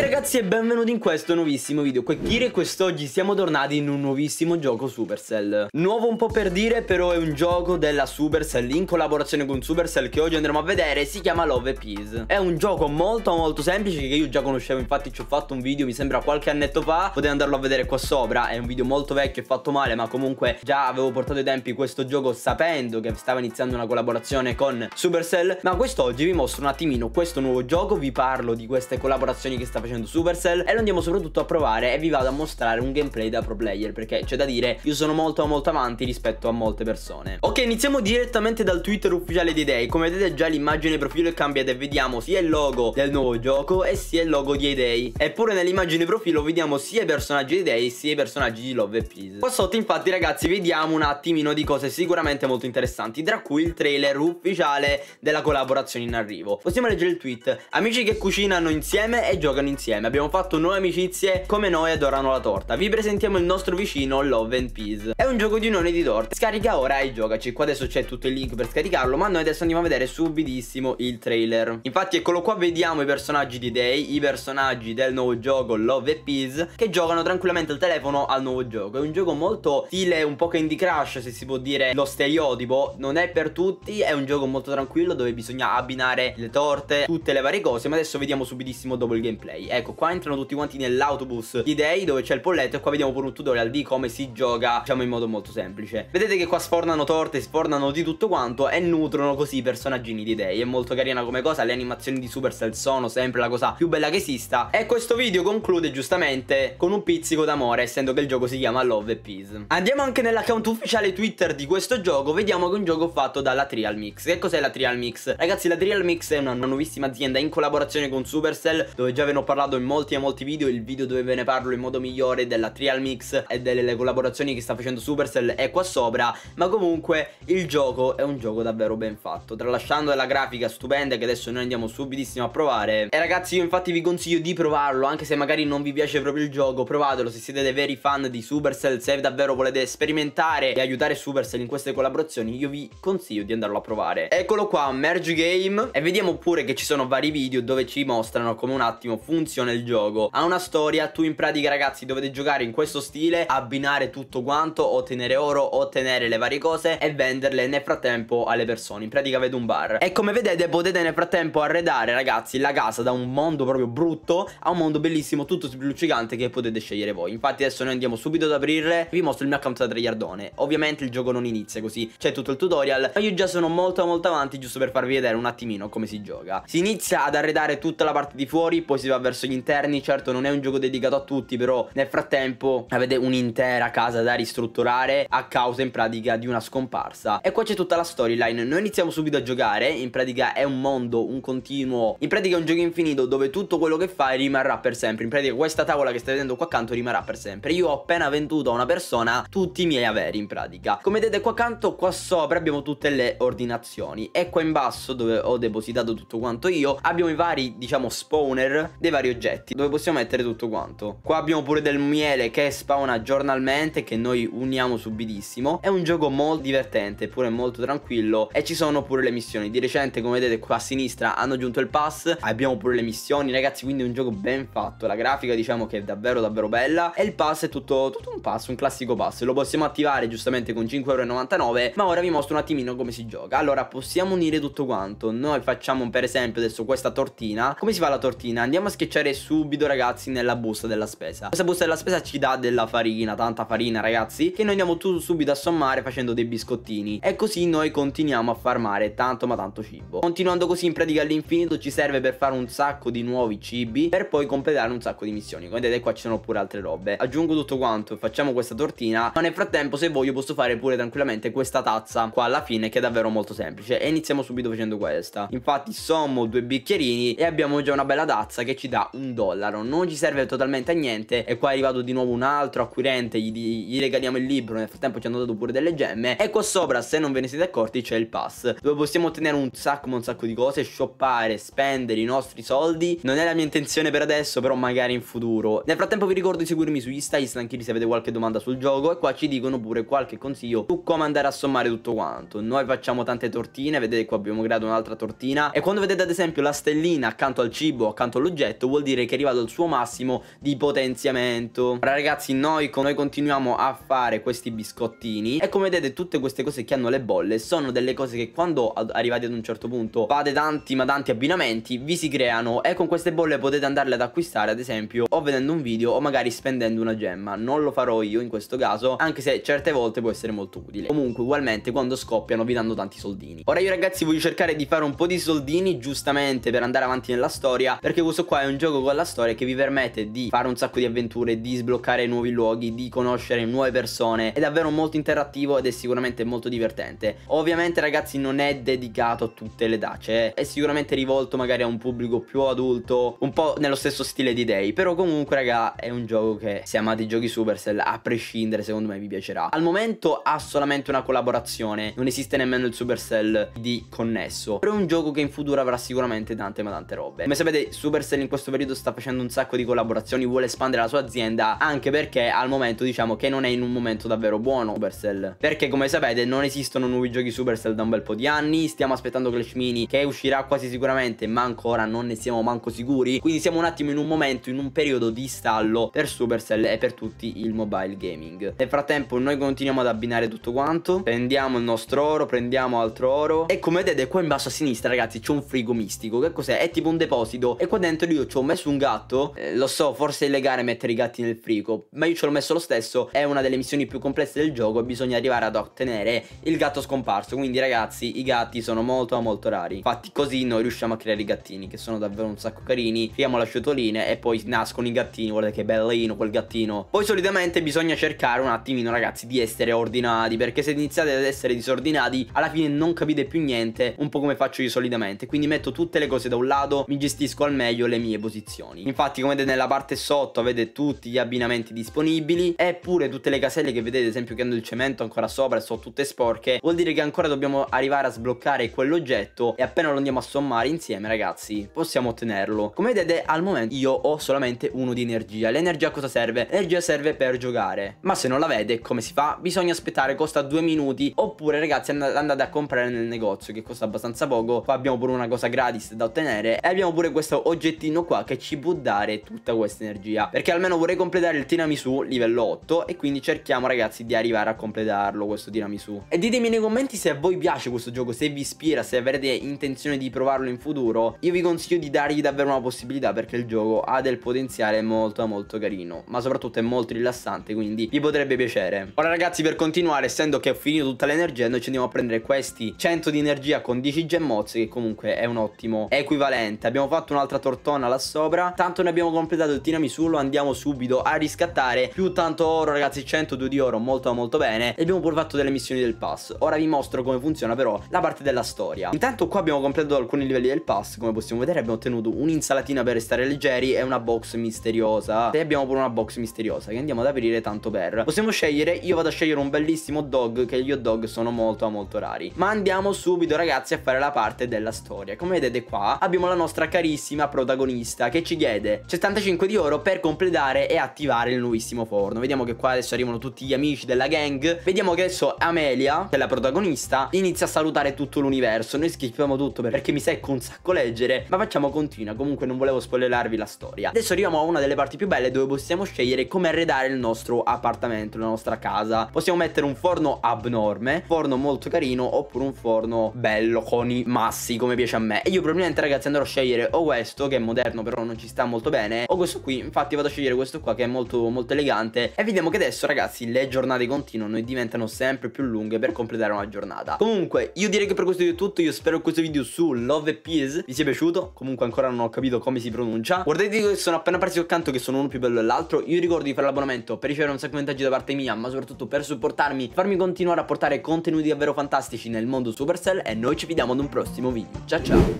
Salve ragazzi e benvenuti in questo nuovissimo video Qui Kira e quest'oggi siamo tornati in un nuovissimo gioco Supercell Nuovo un po' per dire però è un gioco della Supercell in collaborazione con Supercell che oggi andremo a vedere Si chiama Love Peace È un gioco molto molto semplice che io già conoscevo infatti ci ho fatto un video mi sembra qualche annetto fa Potete andarlo a vedere qua sopra È un video molto vecchio e fatto male ma comunque già avevo portato i tempi questo gioco sapendo che stava iniziando una collaborazione con Supercell Ma quest'oggi vi mostro un attimino questo nuovo gioco Vi parlo di queste collaborazioni che sta facendo facendo Supercell e lo andiamo soprattutto a provare e vi vado a mostrare un gameplay da pro player perché c'è da dire io sono molto molto avanti rispetto a molte persone. Ok iniziamo direttamente dal Twitter ufficiale di Day, come vedete già l'immagine profilo è cambiata e vediamo sia il logo del nuovo gioco e sia il logo di Day. Eppure nell'immagine profilo vediamo sia i personaggi di Day sia i personaggi di Love e Peace. Qua sotto infatti ragazzi vediamo un attimino di cose sicuramente molto interessanti tra cui il trailer ufficiale della collaborazione in arrivo. Possiamo leggere il tweet, amici che cucinano insieme e giocano insieme Abbiamo fatto nuove amicizie come noi adorano la torta Vi presentiamo il nostro vicino Love and Peace È un gioco di unione di torta Scarica ora e giocaci Qua adesso c'è tutto il link per scaricarlo Ma noi adesso andiamo a vedere subitissimo il trailer Infatti eccolo qua vediamo i personaggi di Day I personaggi del nuovo gioco Love and Peace Che giocano tranquillamente al telefono al nuovo gioco È un gioco molto stile un po' Candy Crush se si può dire lo stereotipo Non è per tutti È un gioco molto tranquillo dove bisogna abbinare le torte Tutte le varie cose Ma adesso vediamo subitissimo dopo il gameplay dei. Ecco, qua entrano tutti quanti nell'autobus di dei dove c'è il polletto e qua vediamo pure un tutorial di come si gioca, diciamo in modo molto semplice. Vedete che qua sfornano torte, sfornano di tutto quanto e nutrono così i personaggini di dei. È molto carina come cosa, le animazioni di Supercell sono sempre la cosa più bella che esista e questo video conclude giustamente con un pizzico d'amore, essendo che il gioco si chiama Love and Peace. Andiamo anche nell'account ufficiale Twitter di questo gioco, vediamo che è un gioco fatto dalla Trial Mix. Che cos'è la Trial Mix? Ragazzi, la Trial Mix è una nuovissima azienda in collaborazione con Supercell, dove già ve ne ho parlato in molti e molti video, il video dove ve ne parlo in modo migliore della Trial Mix e delle collaborazioni che sta facendo Supercell è qua sopra, ma comunque il gioco è un gioco davvero ben fatto, tralasciando la grafica stupenda che adesso noi andiamo subitissimo a provare. E ragazzi io infatti vi consiglio di provarlo, anche se magari non vi piace proprio il gioco, provatelo se siete dei veri fan di Supercell, se davvero volete sperimentare e aiutare Supercell in queste collaborazioni, io vi consiglio di andarlo a provare. Eccolo qua, Merge Game, e vediamo pure che ci sono vari video dove ci mostrano come un attimo funziona funziona il gioco. Ha una storia, tu in pratica ragazzi dovete giocare in questo stile, abbinare tutto quanto, ottenere oro, ottenere le varie cose e venderle nel frattempo alle persone. In pratica avete un bar. E come vedete potete nel frattempo arredare ragazzi la casa da un mondo proprio brutto a un mondo bellissimo tutto sbluccicante che potete scegliere voi. Infatti adesso noi andiamo subito ad aprirle, vi mostro il mio account da Traiardone. Ovviamente il gioco non inizia così, c'è tutto il tutorial, ma io già sono molto molto avanti giusto per farvi vedere un attimino come si gioca. Si inizia ad arredare tutta la parte di fuori, poi si va verso verso gli interni, certo non è un gioco dedicato a tutti, però nel frattempo avete un'intera casa da ristrutturare a causa in pratica di una scomparsa. E qua c'è tutta la storyline, noi iniziamo subito a giocare, in pratica è un mondo, un continuo, in pratica è un gioco infinito dove tutto quello che fai rimarrà per sempre, in pratica questa tavola che stai vedendo qua accanto rimarrà per sempre. Io ho appena venduto a una persona tutti i miei averi in pratica. Come vedete qua accanto, qua sopra abbiamo tutte le ordinazioni e qua in basso dove ho depositato tutto quanto io abbiamo i vari diciamo spawner dei vari vari oggetti dove possiamo mettere tutto quanto. Qua abbiamo pure del miele che spawna giornalmente che noi uniamo subitissimo. È un gioco molto divertente, pure molto tranquillo e ci sono pure le missioni. Di recente come vedete qua a sinistra hanno aggiunto il pass, abbiamo pure le missioni ragazzi quindi è un gioco ben fatto. La grafica diciamo che è davvero davvero bella e il pass è tutto, tutto un pass, un classico pass. Lo possiamo attivare giustamente con 5,99€ ma ora vi mostro un attimino come si gioca. Allora possiamo unire tutto quanto. Noi facciamo per esempio adesso questa tortina. Come si fa la tortina? Andiamo a schiacciare clicciare subito ragazzi nella busta della spesa Questa busta della spesa ci dà della farina, tanta farina ragazzi Che noi andiamo tutto subito a sommare facendo dei biscottini E così noi continuiamo a farmare tanto ma tanto cibo Continuando così in pratica all'infinito ci serve per fare un sacco di nuovi cibi Per poi completare un sacco di missioni Come vedete qua ci sono pure altre robe Aggiungo tutto quanto e facciamo questa tortina Ma nel frattempo se voglio posso fare pure tranquillamente questa tazza qua alla fine Che è davvero molto semplice E iniziamo subito facendo questa Infatti sommo due bicchierini e abbiamo già una bella tazza che ci dà circa un dollaro non ci serve totalmente a niente e qua è arrivato di nuovo un altro acquirente gli, gli regaliamo il libro nel frattempo ci hanno dato pure delle gemme e qua sopra se non ve ne siete accorti c'è il pass dove possiamo ottenere un sacco ma un sacco di cose shoppare spendere i nostri soldi non è la mia intenzione per adesso però magari in futuro nel frattempo vi ricordo di seguirmi su Insta anche lì se avete qualche domanda sul gioco e qua ci dicono pure qualche consiglio su come andare a sommare tutto quanto noi facciamo tante tortine vedete qua abbiamo creato un'altra tortina e quando vedete ad esempio la stellina accanto al cibo accanto all'oggetto perfetto vuol dire che è arrivato al suo massimo di potenziamento Ora ragazzi noi, noi continuiamo a fare questi biscottini e come vedete tutte queste cose che hanno le bolle sono delle cose che quando arrivate ad un certo punto fate tanti ma tanti abbinamenti vi si creano e con queste bolle potete andarle ad acquistare ad esempio o vedendo un video o magari spendendo una gemma non lo farò io in questo caso anche se certe volte può essere molto utile comunque ugualmente quando scoppiano vi danno tanti soldini ora io ragazzi voglio cercare di fare un po' di soldini giustamente per andare avanti nella storia perché questo qua è un un gioco con la storia che vi permette di fare un sacco di avventure, di sbloccare nuovi luoghi, di conoscere nuove persone. È davvero molto interattivo ed è sicuramente molto divertente. Ovviamente ragazzi non è dedicato a tutte le dace, eh. è sicuramente rivolto magari a un pubblico più adulto, un po' nello stesso stile di Day, però comunque raga è un gioco che se amate i giochi Supercell a prescindere secondo me vi piacerà. Al momento ha solamente una collaborazione, non esiste nemmeno il Supercell di connesso, però è un gioco che in futuro avrà sicuramente tante ma tante robe. Come sapete Supercell in questo questo periodo sta facendo un sacco di collaborazioni, vuole espandere la sua azienda anche perché al momento diciamo che non è in un momento davvero buono Supercell. Perché come sapete non esistono nuovi giochi Supercell da un bel po' di anni, stiamo aspettando Clash Mini che uscirà quasi sicuramente ma ancora non ne siamo manco sicuri, quindi siamo un attimo in un momento, in un periodo di stallo per Supercell e per tutti il mobile gaming. Nel frattempo noi continuiamo ad abbinare tutto quanto, prendiamo il nostro oro, prendiamo altro oro e come vedete qua in basso a sinistra ragazzi c'è un frigo mistico, che cos'è? È tipo un deposito e qua dentro io ci ho messo un gatto, eh, lo so, forse è illegale mettere i gatti nel frigo, ma io ce l'ho messo lo stesso, è una delle missioni più complesse del gioco bisogna arrivare ad ottenere il gatto scomparso, quindi ragazzi i gatti sono molto molto rari, infatti così noi riusciamo a creare i gattini che sono davvero un sacco carini, creiamo le sciotoline e poi nascono i gattini, guardate che bellino quel gattino, poi solitamente bisogna cercare un attimino ragazzi di essere ordinati perché se iniziate ad essere disordinati alla fine non capite più niente, un po' come faccio io solitamente, quindi metto tutte le cose da un lato, mi gestisco al meglio le mie posizioni. Infatti come vedete nella parte sotto avete tutti gli abbinamenti disponibili e pure tutte le caselle che vedete ad esempio che hanno il cemento ancora sopra e sono tutte sporche. Vuol dire che ancora dobbiamo arrivare a sbloccare quell'oggetto e appena lo andiamo a sommare insieme ragazzi possiamo ottenerlo. Come vedete al momento io ho solamente uno di energia. L'energia cosa serve? L'energia serve per giocare. Ma se non l'avete come si fa? Bisogna aspettare costa due minuti oppure ragazzi and andate a comprare nel negozio che costa abbastanza poco. Qua abbiamo pure una cosa gratis da ottenere e abbiamo pure questo oggettino qua che ci può dare tutta questa energia Perché almeno vorrei completare il tiramisù livello 8 E quindi cerchiamo ragazzi di arrivare a completarlo questo tiramisù E ditemi nei commenti se a voi piace questo gioco Se vi ispira, se avrete intenzione di provarlo in futuro Io vi consiglio di dargli davvero una possibilità Perché il gioco ha del potenziale molto molto carino Ma soprattutto è molto rilassante Quindi vi potrebbe piacere Ora ragazzi per continuare Essendo che ho finito tutta l'energia Noi ci andiamo a prendere questi 100 di energia con 10 gemmozze Che comunque è un ottimo equivalente Abbiamo fatto un'altra tortona alla sopra Tanto ne abbiamo completato il tiramisù Lo andiamo subito a riscattare Più tanto oro ragazzi 102 di oro molto molto bene E abbiamo pure fatto delle missioni del pass Ora vi mostro come funziona però la parte della storia Intanto qua abbiamo completato alcuni livelli del pass Come possiamo vedere abbiamo ottenuto un'insalatina per restare leggeri E una box misteriosa E abbiamo pure una box misteriosa Che andiamo ad aprire tanto per Possiamo scegliere Io vado a scegliere un bellissimo dog Che gli hot dog sono molto molto rari Ma andiamo subito ragazzi a fare la parte della storia Come vedete qua abbiamo la nostra carissima protagonista acquista che ci chiede 75 di oro per completare e attivare il nuovissimo forno. Vediamo che qua adesso arrivano tutti gli amici della gang. Vediamo che adesso Amelia, che è la protagonista, inizia a salutare tutto l'universo. Noi schifiamo tutto perché mi secco un sacco leggere, ma facciamo continua. Comunque non volevo spoilerarvi la storia. Adesso arriviamo a una delle parti più belle dove possiamo scegliere come arredare il nostro appartamento, la nostra casa. Possiamo mettere un forno abnorme, forno molto carino oppure un forno bello con i massi come piace a me. E io probabilmente ragazzi andrò a scegliere o questo che è moderno all'interno però non ci sta molto bene Ho questo qui, infatti vado a scegliere questo qua che è molto, molto elegante E vediamo che adesso ragazzi le giornate continuano e diventano sempre più lunghe per completare una giornata Comunque io direi che per questo video è tutto Io spero che questo video su Love Peace vi sia piaciuto Comunque ancora non ho capito come si pronuncia Guardate che sono appena apparsi accanto che sono uno più bello dell'altro Io ricordo di fare l'abbonamento per ricevere un sacco di vantaggi da parte mia Ma soprattutto per supportarmi Farmi continuare a portare contenuti davvero fantastici nel mondo Supercell E noi ci vediamo ad un prossimo video Ciao ciao